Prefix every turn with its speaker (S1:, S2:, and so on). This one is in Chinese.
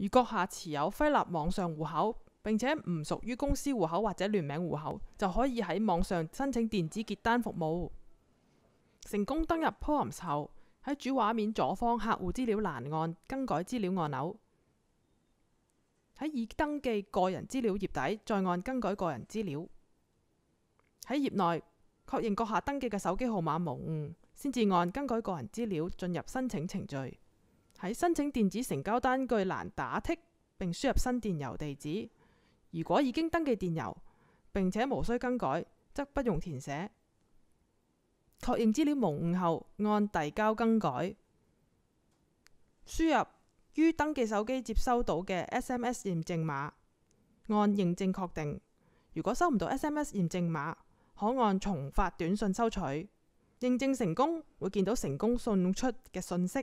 S1: 如閣下持有菲立網上户口，並且唔屬於公司户口或者聯名户口，就可以喺網上申請電子結單服務。成功登入 Poems 後，喺主畫面左方客户資料欄按更改資料按鈕，喺已登記個人資料頁底再按更改個人資料。喺業內確認閣下登記嘅手機號碼無誤，先至按更改個人資料進入申請程序。喺申請電子成交單據欄打剔，並輸入新電郵地址。如果已經登記電郵並且無需更改，則不用填寫。確認資料無誤後，按遞交更改。輸入於登記手機接收到嘅 SMS 驗證碼，按認證確定。如果收唔到 SMS 驗證碼，可按重發短信收取。認證成功會見到成功送出嘅信息。